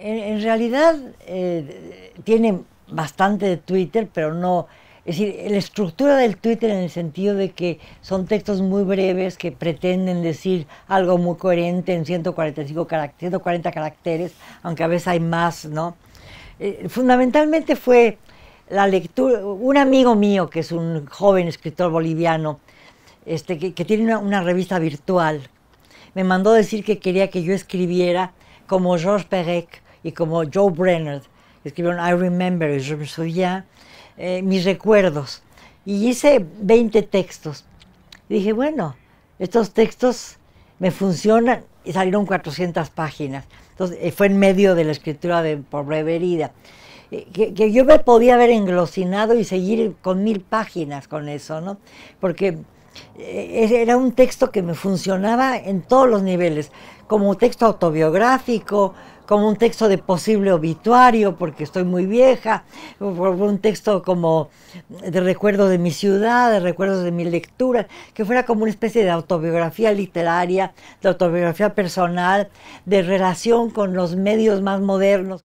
en, realidad eh, tiene bastante de Twitter, pero no... Es decir, la estructura del Twitter en el sentido de que son textos muy breves que pretenden decir algo muy coherente en 145 140 caracteres, aunque a veces hay más, ¿no? Eh, fundamentalmente fue la lectura, un amigo mío que es un joven escritor boliviano, este, que, tiene una, revista virtual, me mandó decir que quería que yo escribiera como Georges Perec, y como Joe Brennard escribió I Remember, y yo me eh, mis recuerdos. Y hice 20 textos. Y dije, bueno, estos textos me funcionan y salieron 400 páginas. Entonces, eh, fue en medio de la escritura de Por Reverida. Eh, que, que, yo me podía haber englosinado y seguir con mil páginas con eso, ¿no? Porque era un texto que me funcionaba en todos los niveles, como texto autobiográfico, como un texto de posible obituario, porque estoy muy vieja, un texto como de recuerdo de mi ciudad, de recuerdos de mi lectura, que fuera como una especie de autobiografía literaria, de autobiografía personal, de relación con los medios más modernos.